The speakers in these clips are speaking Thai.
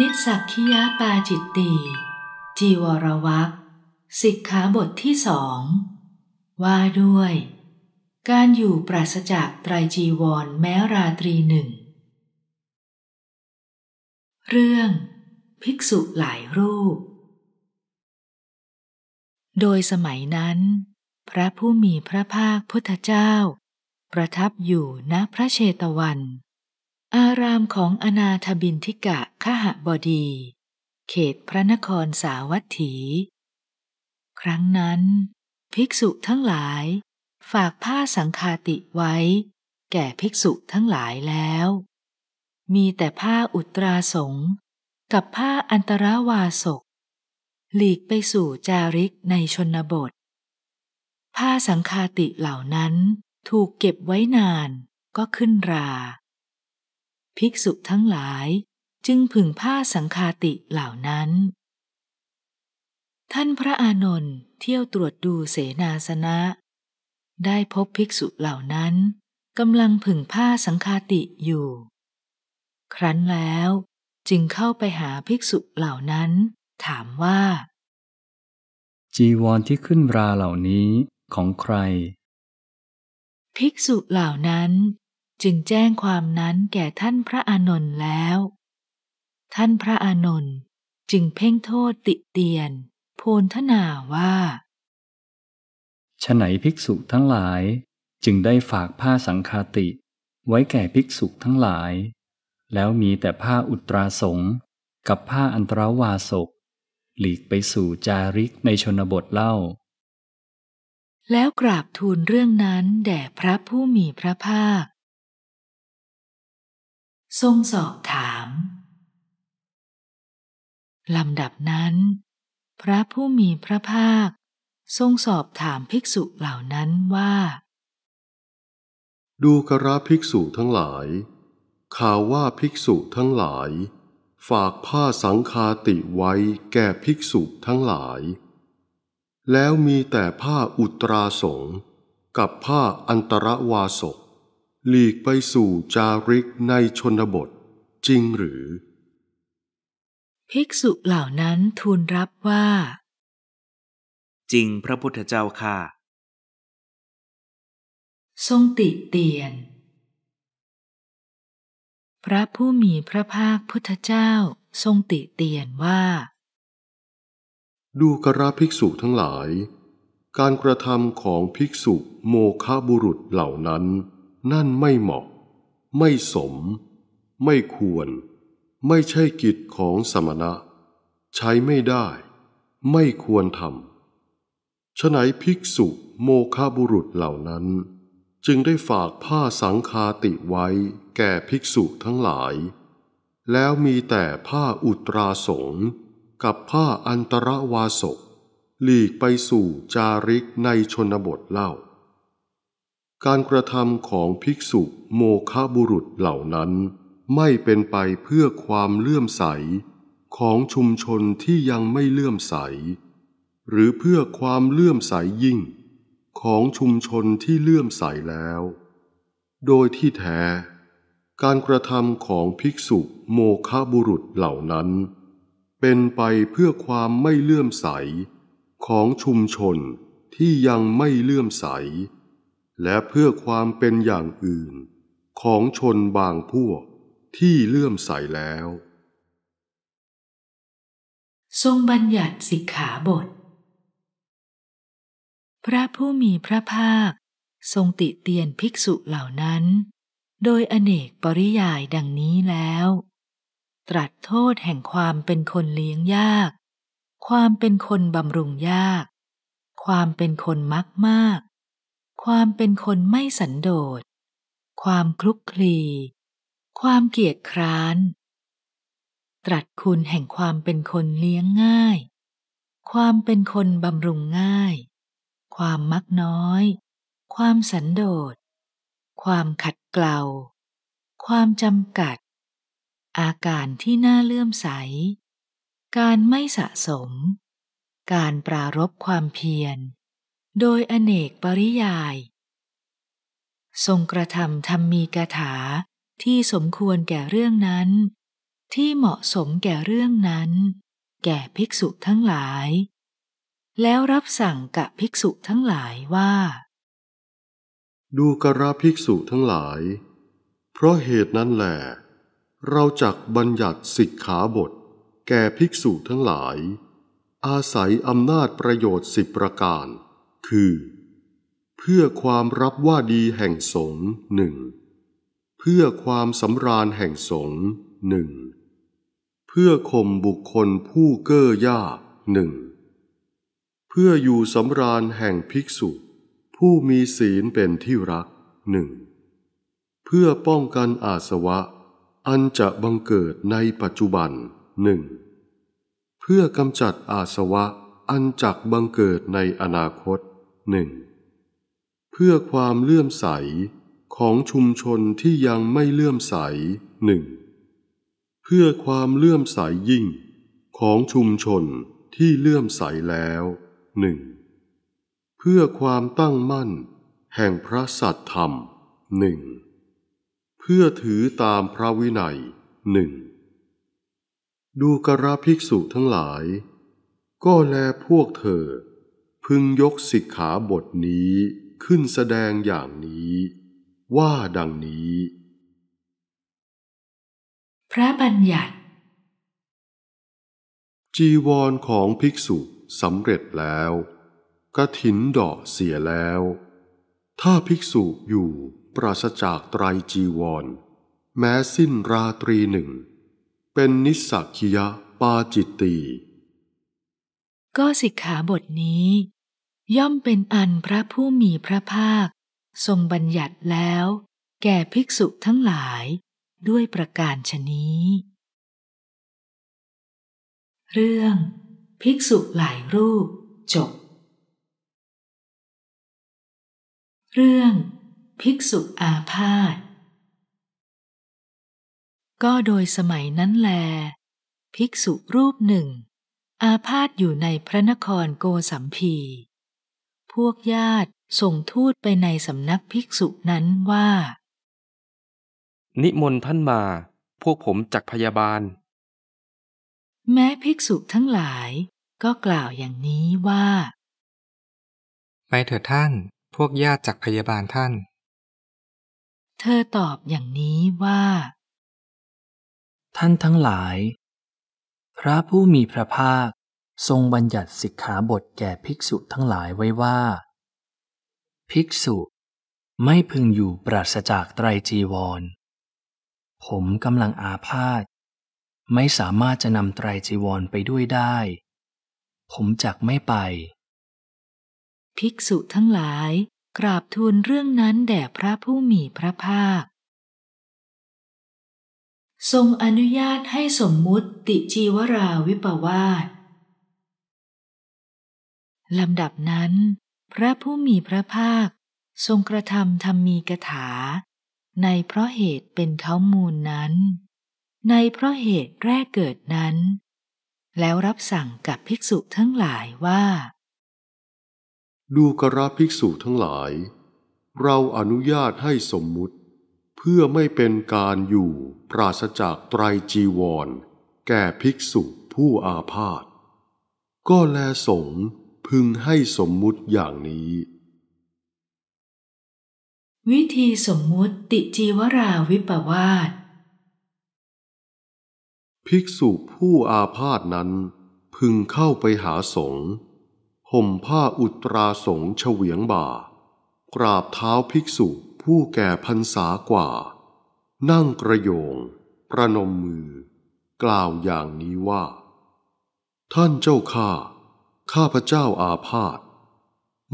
นิสักคิยาปาจิตตี จีวรวักสิกขาบทที่สอง ว่าด้วย การอยู่ปราศจากไตรจีวรแม้ราตรีหนึ่ง เรื่อง ภิกษุหลายรูป โดยสมัยนั้น พระผู้มีพระภาคพุทธเจ้า ประทับอยู่ณพระเชตวันอารามของอนาถบินทิกะขหบดี เขตพระนครสาวัตถี ครั้งนั้น ภิกษุทั้งหลายฝากผ้าสังคาติไว้แก่ภิกษุทั้งหลายแล้ว มีแต่ผ้าอุตราสงกับผ้าอันตรวาสก หลีกไปสู่จาริกในชนบท ผ้าสังคาติเหล่านั้นถูกเก็บไว้นานก็ขึ้นราภิกษุทั้งหลายจึงพึงผ้าสังคาติเหล่านั้น ท่านพระอานนท์เที่ยวตรวจดูเสนาสนะ ได้พบภิกษุเหล่านั้นกำลังผึ่งผ้าสังคาติอยู่ ครั้นแล้ว จึงเข้าไปหาภิกษุเหล่านั้น ถามว่า จีวรที่ขึ้นราเหล่านี้ของใคร ภิกษุเหล่านั้นจึงแจ้งความนั้นแก่ท่านพระอานนท์แล้ว ท่านพระอานนท์จึงเพ่งโทษติเตียนโพนทนาว่าฉไหนภิกษุทั้งหลายจึงได้ฝากผ้าสังคาติ ไว้แก่ภิกษุทั้งหลาย แล้วมีแต่ผ้าอุตราสงกับผ้าอันตราวาสกหลีกไปสู่จาริกในชนบทเล่า แล้วกราบทูลเรื่องนั้นแด่พระผู้มีพระภาคทรงสอบถามลำดับนั้น พระผู้มีพระภาคทรงสอบถามภิกษุเหล่านั้นว่า ดูกระภิกษุทั้งหลายข่าวว่าภิกษุทั้งหลาย ฝากผ้าสังคาติไว้แก่ภิกษุทั้งหลาย แล้วมีแต่ผ้าอุตราสงกับผ้าอันตรวาสกหลีกไปสู่จาริกในชนบท จริงหรือ ภิกษุเหล่านั้นทูลรับว่า จริงพระพุทธเจ้าค่ะ ทรงติเตียน พระผู้มีพระภาคพุทธเจ้าทรงติเตียนว่า ดูกระภิกษุทั้งหลาย การกระทำของภิกษุโมฆะบุรุษเหล่านั้นนั่นไม่เหมาะ ไม่สม ไม่ควร ไม่ใช่กิจของสมณะ ใช้ไม่ได้ ไม่ควรทำฉะไหนภิกษุโมคบุรุษเหล่านั้น จึงได้ฝากผ้าสังคาติไว้แก่ภิกษุทั้งหลาย แล้วมีแต่ผ้าอุตราสงกับผ้าอันตรวาสก หลีกไปสู่จาริกในชนบทเล่าการกระทำของภิกษุโมคบุรุษเหล่านั้น ไม่เป็นไปเพื่อความเลื่อมใส ของชุมชนที่ยังไม่เลื่อมใส หรือเพื่อความเลื่อมใสยิ่ง ของชุมชนที่เลื่อมใสแล้ว โดยที่แท้ การกระทำของภิกษุโมคบุรุษเหล่านั้น เป็นไปเพื่อความไม่เลื่อมใส ของชุมชนที่ยังไม่เลื่อมใสและเพื่อความเป็นอย่างอื่นของชนบางพวกที่เลื่อมใสแล้ว ทรงบัญญัติสิกขาบท พระผู้มีพระภาคทรงติเตียนภิกษุเหล่านั้น โดยอเนกปริยายดังนี้แล้ว ตรัสโทษแห่งความเป็นคนเลี้ยงยาก ความเป็นคนบำรุงยาก ความเป็นคนมักมากความเป็นคนไม่สันโดษ ความคลุกคลี ความเกียจคร้าน ตรัสคุณแห่งความเป็นคนเลี้ยงง่าย ความเป็นคนบำรุงง่าย ความมักน้อย ความสันโดษ ความขัดเกลา ความจำกัด อาการที่น่าเลื่อมใส การไม่สะสม การปรารบความเพียรโดยอเนกปริยาย ทรงกระทำธรรมมีกถาที่สมควรแก่เรื่องนั้น ที่เหมาะสมแก่เรื่องนั้น แก่ภิกษุทั้งหลาย แล้วรับสั่งกับภิกษุทั้งหลายว่า ดูกระภิกษุทั้งหลาย เพราะเหตุนั้นแหละเราจักบัญญัติสิกขาบท แก่ภิกษุทั้งหลาย อาศัยอำนาจประโยชน์สิบประการคือ เพื่อความรับว่าดีแห่งสงหนึ่งเพื่อความสำราญแห่งสงหนึ่งเพื่อข่มบุคคลผู้เก้อยากหนึ่งเพื่ออยู่สำราญแห่งภิกษุ ผู้มีศีลเป็นที่รักหนึ่งเพื่อป้องกันอาสวะ อันจะบังเกิดในปัจจุบันหนึ่งเพื่อกำจัดอาสวะ อันจักบังเกิดในอนาคตหนึ่งเพื่อความเลื่อมใสของชุมชนที่ยังไม่เลื่อมใสหนึ่งเพื่อความเลื่อมใสยิ่งของชุมชนที่เลื่อมใสแล้วหนึ่งเพื่อความตั้งมั่น แห่งพระสัตธรรมหนึ่งเพื่อถือตามพระวินัยหนึ่งดูกระภิกษุทั้งหลาย ก็แลพวกเธอพึงยกสิกขาบทนี้ขึ้นแสดงอย่างนี้ ว่าดังนี้ พระบัญญัติ จีวรของภิกษุสำเร็จแล้วกระถินดอกเสียแล้ว ถ้าภิกษุอยู่ปราศจากไตรจีวร แม้สิ้นราตรีหนึ่ง เป็นนิสักคียปาจิตตีก็สิกขาบทนี้ย่อมเป็นอันพระผู้มีพระภาค ทรงบัญญัติแล้วแก่ภิกษุทั้งหลายด้วยประการชนี้ เรื่อง ภิกษุหลายรูป จบ เรื่อง ภิกษุอาพาธ ก็โดยสมัยนั้นแล ภิกษุรูปหนึ่ง อาพาธอยู่ในพระนครโกสัมพีพวกญาติส่งทูตไปในสำนักภิกษุนั้นว่า นิมนต์ท่านมา พวกผมจักพยาบาล แม้ภิกษุทั้งหลาย ก็กล่าวอย่างนี้ว่าไปเถิดท่าน พวกญาติจักพยาบาลท่าน เธอตอบอย่างนี้ว่า ท่านทั้งหลาย พระผู้มีพระภาคทรงบัญญัติสิกขาบทแก่ ภิกษุทั้งหลายไว้ว่า ภิกษุไม่พึงอยู่ปราศจากไตรจีวร ผมกำลังอาพาธไม่สามารถจะนำไตรจีวรไปด้วยได้ ผมจักไม่ไป ภิกษุทั้งหลายกราบทูลเรื่องนั้นแด่พระผู้มีพระภาค ทรงอนุญาตให้สมมุติติจีวราวิปวาสลำดับนั้น พระผู้มีพระภาคทรงกระทำธรรมีกถา ในเพราะเหตุเป็นเขามูลนั้น ในเพราะเหตุแรกเกิดนั้น แล้วรับสั่งกับภิกษุทั้งหลายว่า ดูกระภิกษุทั้งหลาย เราอนุญาตให้สมมุติ เพื่อไม่เป็นการอยู่ปราศจากไตรจีวร แก่ภิกษุผู้อาพาธก็แลสงพึงให้สมมุติอย่างนี้ วิธีสมมุติ ติจีวราวิปวาสภิกษุผู้อาพาธนั้น พึงเข้าไปหาสงห่มผ้าอุตราสงเฉวียงบ่า กราบเท้าภิกษุผู้แก่พรรษากว่า นั่งกระโยง ประนมมือ กล่าวอย่างนี้ว่า ท่านเจ้าข้าข้าพเจ้าอาพาธ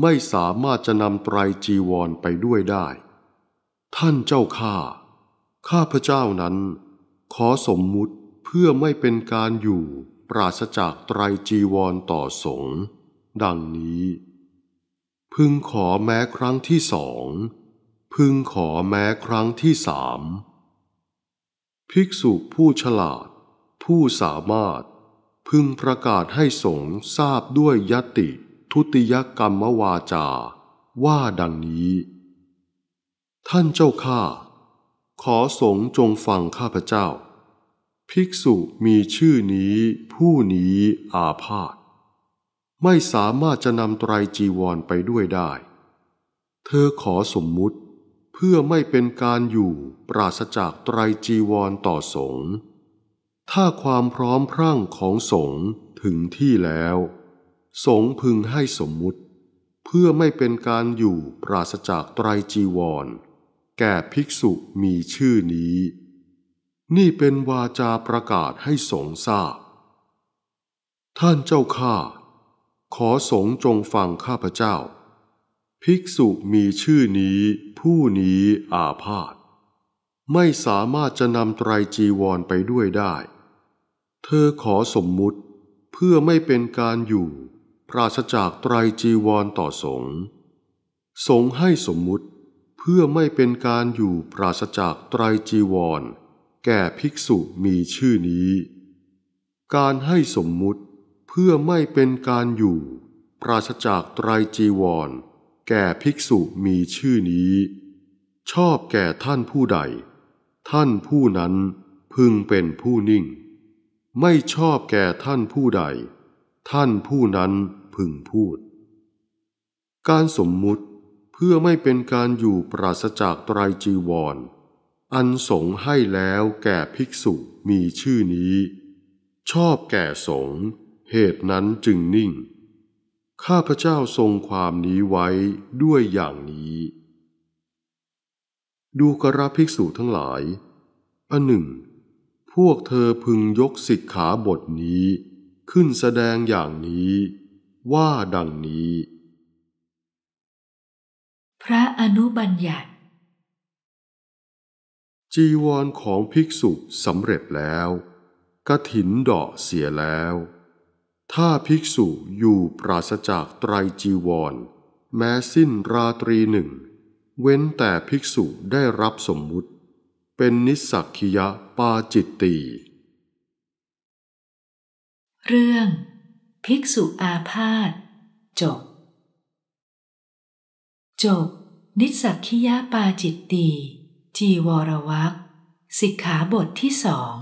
ไม่สามารถจะนำไตรจีวรไปด้วยได้ ท่านเจ้าข้า ข้าพเจ้านั้น ขอสมมุติเพื่อไม่เป็นการอยู่ปราศจากไตรจีวรต่อสงดังนี้ พึงขอแม้ครั้งที่สอง พึงขอแม้ครั้งที่สาม ภิกษุผู้ฉลาดผู้สามารถพึงประกาศให้สงฆ์ทราบด้วยยติทุติยกรรมวาจาว่าดังนี้ ท่านเจ้าข้าขอสงฆ์จงฟังข้าพเจ้า ภิกษุมีชื่อนี้ผู้นี้อาพาธไม่สามารถจะนำไตรจีวรไปด้วยได้ เธอขอสมมุติเพื่อไม่เป็นการอยู่ปราศจากไตรจีวรต่อสงฆ์ถ้าความพร้อมพรั่งของสงฆ์ถึงที่แล้ว สงฆ์พึงให้สมมุติ เพื่อไม่เป็นการอยู่ปราศจากไตรจีวร แก่ภิกษุมีชื่อนี้ นี่เป็นวาจาประกาศให้สงฆ์ทราบ ท่านเจ้าข้าขอสงฆ์จงฟังข้าพเจ้า ภิกษุมีชื่อนี้ผู้นี้อาพาธไม่สามารถจะนำไตรจีวรไปด้วยได้เธอขอสมมุติเพื่อไม่เป็นการอยู่ ปราศจากไตรจีวรต่อสงฆ์สงให้สมมุติเพื่อไม่เป็นการอยู่ปราศจากไตรจีวร แก่ภิกษุมีชื่อนี้ การให้สมมุติเพื่อไม่เป็นการอยู่ ปราศจากไตรจีวร แก่ภิกษุมีชื่อนี้ ชอบแก่ท่านผู้ใด ท่านผู้นั้นพึงเป็นผู้นิ่งไม่ชอบแก่ท่านผู้ใด ท่านผู้นั้นพึงพูด การสมมุติเพื่อไม่เป็นการอยู่ปราศจากไตรจีวร อันสงให้แล้วแก่ภิกษุมีชื่อนี้ ชอบแก่สง เหตุนั้นจึงนิ่ง ข้าพเจ้าทรงความนี้ไว้ด้วยอย่างนี้ ดูกระภิกษุทั้งหลาย อันหนึ่งพวกเธอพึงยกสิกขาบทนี้ ขึ้นแสดงอย่างนี้ว่าดังนี้ พระอนุบัญญัติ จีวรของภิกษุสำเร็จแล้วกระถินดอกเสียแล้ว ถ้าภิกษุอยู่ปราศจากไตรจีวร แม้สิ้นราตรีหนึ่ง เว้นแต่ภิกษุได้รับสมมุติเป็นนิสักคิยะปาจิตตี เรื่อง ภิกษุอาพาธจบจบนิสักคิยะปาจิตตีจีวรวักสิกขาบทที่สอง